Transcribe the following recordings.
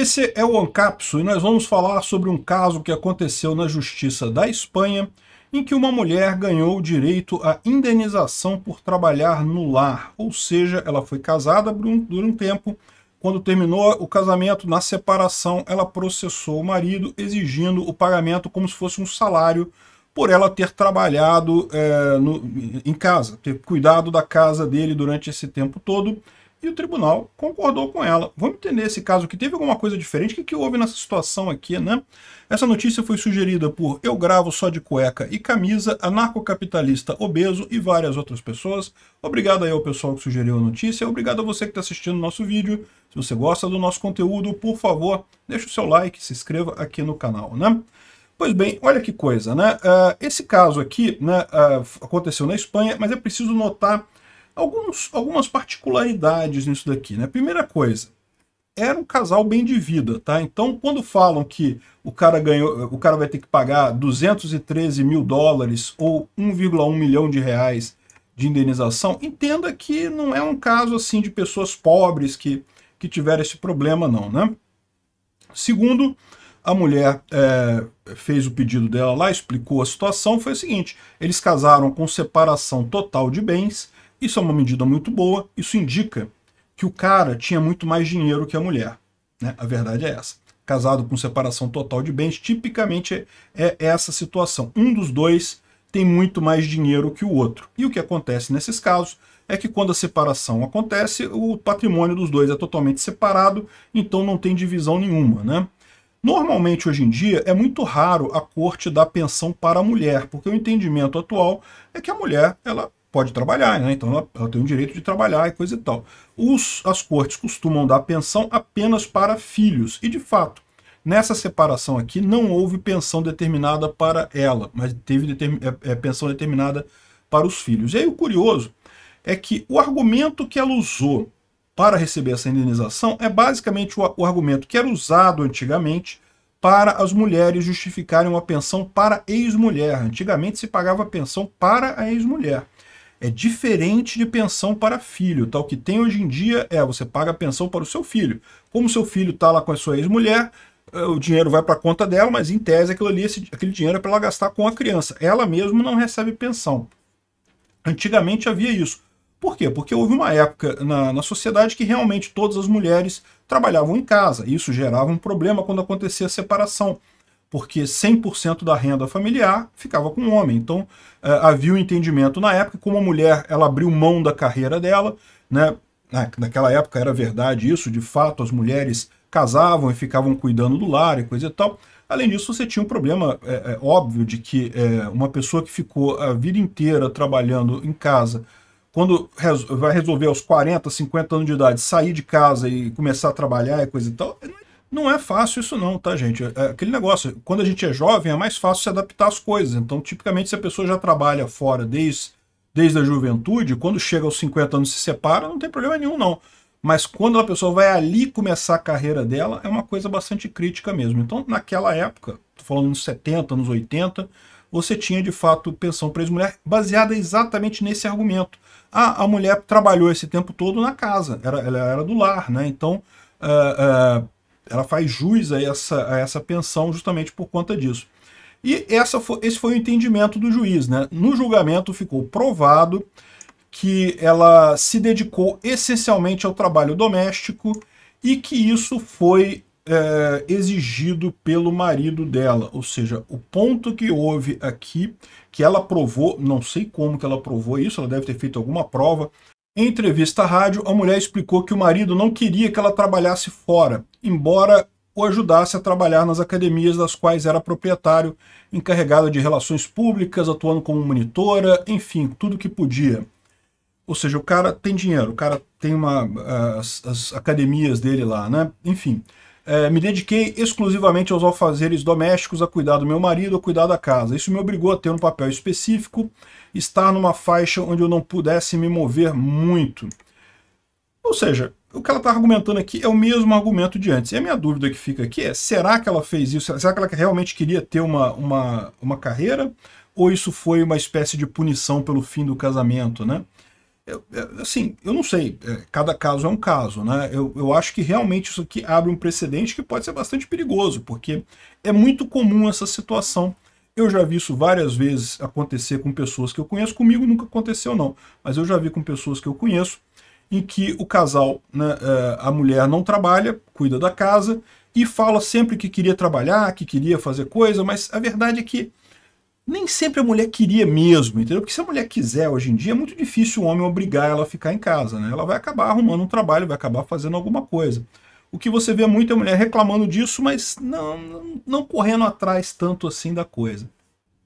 Esse é o Ancapso e nós vamos falar sobre um caso que aconteceu na Justiça da Espanha em que uma mulher ganhou o direito à indenização por trabalhar no lar, ou seja, ela foi casada por um, por um tempo, quando terminou o casamento, na separação, ela processou o marido exigindo o pagamento como se fosse um salário por ela ter trabalhado é, no, em casa, ter cuidado da casa dele durante esse tempo todo, e o tribunal concordou com ela. Vamos entender esse caso que teve alguma coisa diferente. O que, que houve nessa situação aqui, né? Essa notícia foi sugerida por Eu Gravo Só de Cueca e Camisa, Anarcocapitalista Obeso e várias outras pessoas. Obrigado aí ao pessoal que sugeriu a notícia. Obrigado a você que está assistindo o nosso vídeo. Se você gosta do nosso conteúdo, por favor, deixe o seu like, se inscreva aqui no canal, né? Pois bem, olha que coisa, né? Uh, esse caso aqui né, uh, aconteceu na Espanha, mas é preciso notar alguns, algumas particularidades nisso daqui, né? Primeira coisa, era um casal bem de vida, tá? Então, quando falam que o cara ganhou, o cara vai ter que pagar 213 mil dólares ou 1,1 milhão de reais de indenização, entenda que não é um caso assim de pessoas pobres que, que tiveram esse problema, não, né? Segundo, a mulher é, fez o pedido dela lá, explicou a situação, foi o seguinte, eles casaram com separação total de bens, isso é uma medida muito boa, isso indica que o cara tinha muito mais dinheiro que a mulher. Né? A verdade é essa. Casado com separação total de bens, tipicamente é, é essa situação. Um dos dois tem muito mais dinheiro que o outro. E o que acontece nesses casos é que quando a separação acontece, o patrimônio dos dois é totalmente separado, então não tem divisão nenhuma, né? Normalmente, hoje em dia, é muito raro a corte dar pensão para a mulher, porque o entendimento atual é que a mulher ela pode trabalhar, né? então ela, ela, tem o direito de trabalhar e coisa e tal. Os, as cortes costumam dar pensão apenas para filhos, e de fato, nessa separação aqui não houve pensão determinada para ela, mas teve é, é, pensão determinada para os filhos. E aí o curioso é que o argumento que ela usou para receber essa indenização é basicamente o, o argumento que era usado antigamente para as mulheres justificarem uma pensão para ex-mulher. Antigamente se pagava pensão para a ex-mulher é diferente de pensão para filho. Tá? O que tem hoje em dia é você paga a pensão para o seu filho. Como seu filho está lá com a sua ex-mulher, eh, o dinheiro vai para a conta dela, mas em tese aquilo ali, esse, aquele dinheiro é para ela gastar com a criança. Ela mesma não recebe pensão. Antigamente havia isso. Por quê? Porque houve uma época na, na sociedade que realmente todas as mulheres trabalhavam em casa. Isso gerava um problema quando acontecia a separação porque 100% da renda familiar ficava com o homem. Então eh, havia o um entendimento na época, como a mulher ela abriu mão da carreira dela, né? Ah, naquela época era verdade isso, de fato as mulheres casavam e ficavam cuidando do lar e coisa e tal. Além disso, você tinha um problema é, é, óbvio de que é, uma pessoa que ficou a vida inteira trabalhando em casa, quando vai resolver aos 40, 50 anos de idade sair de casa e começar a trabalhar e coisa e tal, é não é fácil isso não, tá, gente? É aquele negócio, quando a gente é jovem, é mais fácil se adaptar às coisas. Então, tipicamente, se a pessoa já trabalha fora desde, desde a juventude, quando chega aos 50 anos e se separa, não tem problema nenhum, não. Mas quando a pessoa vai ali começar a carreira dela, é uma coisa bastante crítica mesmo. Então, naquela época, tô falando nos 70, anos 80, você tinha de fato pensão para mulher baseada exatamente nesse argumento. Ah, a mulher trabalhou esse tempo todo na casa, era, ela era do lar, né? Então, uh, uh, ela faz jus a essa, a essa pensão justamente por conta disso. E essa foi, esse foi o entendimento do juiz. Né? No julgamento ficou provado que ela se dedicou essencialmente ao trabalho doméstico e que isso foi é, exigido pelo marido dela. Ou seja, o ponto que houve aqui, que ela provou, não sei como que ela provou isso, ela deve ter feito alguma prova, em entrevista à rádio, a mulher explicou que o marido não queria que ela trabalhasse fora, embora o ajudasse a trabalhar nas academias das quais era proprietário, encarregada de relações públicas, atuando como monitora, enfim, tudo que podia. Ou seja, o cara tem dinheiro, o cara tem uma, ah, as, as academias dele lá, né? Enfim. É, me dediquei exclusivamente aos alfazeres domésticos, a cuidar do meu marido, a cuidar da casa. Isso me obrigou a ter um papel específico, estar numa faixa onde eu não pudesse me mover muito. Ou seja, o que ela está argumentando aqui é o mesmo argumento de antes. E a minha dúvida que fica aqui é, será que ela fez isso? Será que ela realmente queria ter uma, uma, uma carreira? Ou isso foi uma espécie de punição pelo fim do casamento, né? Eu, assim, eu não sei, é, cada caso é um caso, né? Eu, eu acho que realmente isso aqui abre um precedente que pode ser bastante perigoso, porque é muito comum essa situação. Eu já vi isso várias vezes acontecer com pessoas que eu conheço, comigo nunca aconteceu não, mas eu já vi com pessoas que eu conheço, em que o casal, né, é, a mulher não trabalha, cuida da casa, e fala sempre que queria trabalhar, que queria fazer coisa, mas a verdade é que nem sempre a mulher queria mesmo, entendeu? Porque se a mulher quiser hoje em dia, é muito difícil o homem obrigar ela a ficar em casa, né? Ela vai acabar arrumando um trabalho, vai acabar fazendo alguma coisa. O que você vê muito é a mulher reclamando disso, mas não, não correndo atrás tanto assim da coisa.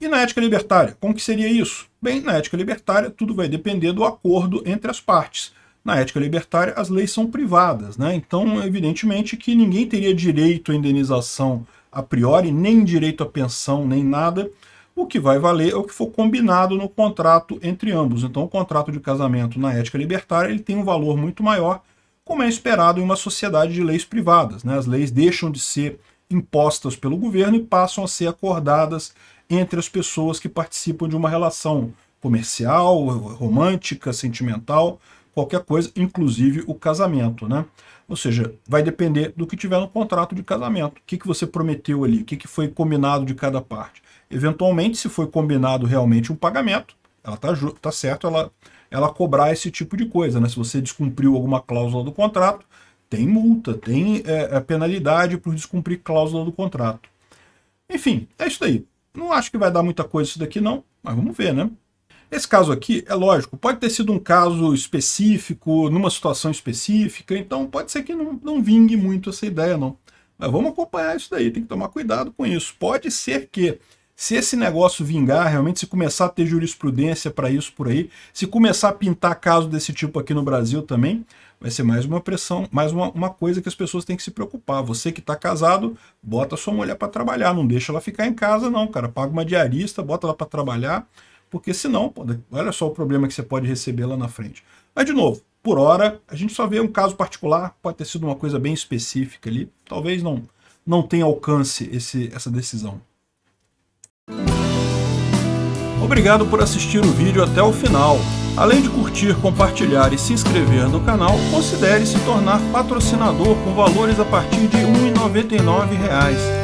E na ética libertária, como que seria isso? Bem, na ética libertária, tudo vai depender do acordo entre as partes. Na ética libertária, as leis são privadas, né? Então, evidentemente que ninguém teria direito à indenização a priori, nem direito à pensão, nem nada, o que vai valer é o que for combinado no contrato entre ambos. Então, o contrato de casamento na ética libertária ele tem um valor muito maior, como é esperado em uma sociedade de leis privadas. Né? As leis deixam de ser impostas pelo governo e passam a ser acordadas entre as pessoas que participam de uma relação comercial, romântica, sentimental, qualquer coisa, inclusive o casamento, né? Ou seja, vai depender do que tiver no contrato de casamento. O que, que você prometeu ali, o que, que foi combinado de cada parte. Eventualmente, se foi combinado realmente um pagamento, ela tá, tá certo ela, ela cobrar esse tipo de coisa, né? Se você descumpriu alguma cláusula do contrato, tem multa, tem é, é penalidade por descumprir cláusula do contrato. Enfim, é isso daí. Não acho que vai dar muita coisa isso daqui não, mas vamos ver, né? Esse caso aqui, é lógico, pode ter sido um caso específico, numa situação específica, então pode ser que não, não vingue muito essa ideia, não. Mas vamos acompanhar isso daí, tem que tomar cuidado com isso. Pode ser que, se esse negócio vingar, realmente se começar a ter jurisprudência para isso por aí, se começar a pintar caso desse tipo aqui no Brasil também, vai ser mais uma pressão, mais uma, uma coisa que as pessoas têm que se preocupar. Você que está casado, bota sua mulher para trabalhar, não deixa ela ficar em casa não, cara. Paga uma diarista, bota ela para trabalhar, porque senão, pô, olha só o problema que você pode receber lá na frente. Mas, de novo, por hora, a gente só vê um caso particular, pode ter sido uma coisa bem específica ali, talvez não, não tenha alcance esse, essa decisão. Obrigado por assistir o vídeo até o final. Além de curtir, compartilhar e se inscrever no canal, considere se tornar patrocinador com valores a partir de R$ 1,99